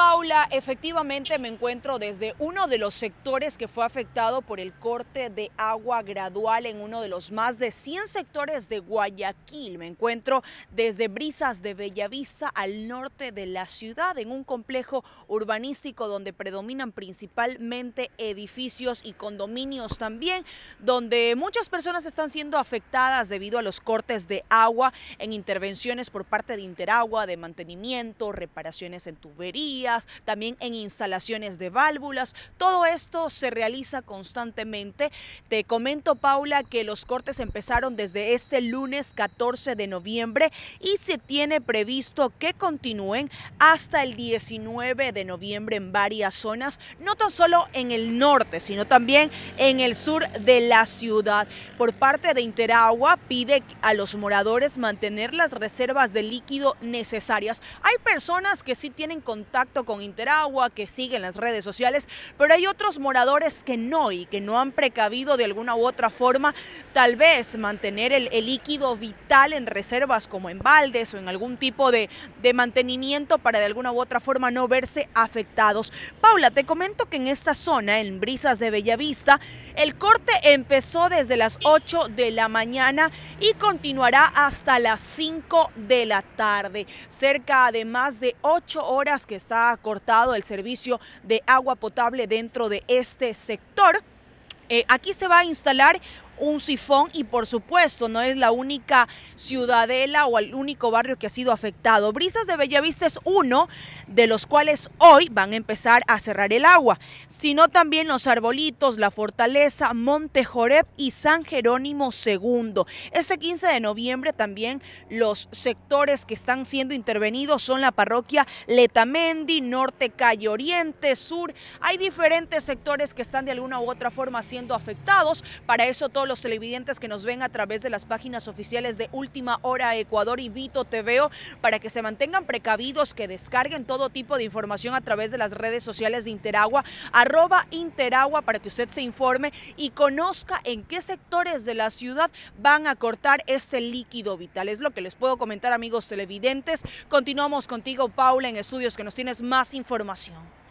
Paula, efectivamente me encuentro desde uno de los sectores que fue afectado por el corte de agua gradual en uno de los más de 100 sectores de Guayaquil. Me encuentro desde Brisas de Bellavista al norte de la ciudad, en un complejo urbanístico donde predominan principalmente edificios y condominios también, donde muchas personas están siendo afectadas debido a los cortes de agua en intervenciones por parte de Interagua, de mantenimiento, reparaciones en tuberías también en instalaciones de válvulas. Todo esto se realiza constantemente. Te comento, Paula, que los cortes empezaron desde este lunes 14 de noviembre y se tiene previsto que continúen hasta el 19 de noviembre en varias zonas, no tan solo en el norte, sino también en el sur de la ciudad. Por parte de Interagua pide a los moradores mantener las reservas de líquido necesarias. Hay personas que sí tienen contacto con Interagua, que siguen las redes sociales, pero hay otros moradores que no y que no han precavido de alguna u otra forma tal vez mantener el, líquido vital en reservas como en baldes o en algún tipo de, de mantenimiento para de alguna u otra forma no verse afectados. Paula, te comento que en esta zona, en Brisas de Bellavista, el corte empezó desde las 8 de la mañana y continuará hasta las 5 de la tarde. Cerca de más de 8 horas que está cortado el servicio de agua potable dentro de este sector. Eh, aquí se va a instalar un sifón y por supuesto no es la única ciudadela o el único barrio que ha sido afectado. Brisas de Bellavista es uno de los cuales hoy van a empezar a cerrar el agua, sino también los arbolitos, la fortaleza, Monte y San Jerónimo II. Este 15 de noviembre también los sectores que están siendo intervenidos son la parroquia Letamendi, Norte Calle Oriente, Sur. Hay diferentes sectores que están de alguna u otra forma siendo afectados. Para eso todos los televidentes que nos ven a través de las páginas oficiales de Última Hora Ecuador y Vito TVO para que se mantengan precavidos, que descarguen todo tipo de información a través de las redes sociales de Interagua, arroba Interagua para que usted se informe y conozca en qué sectores de la ciudad van a cortar este líquido vital. Es lo que les puedo comentar amigos televidentes. Continuamos contigo Paula en estudios que nos tienes más información.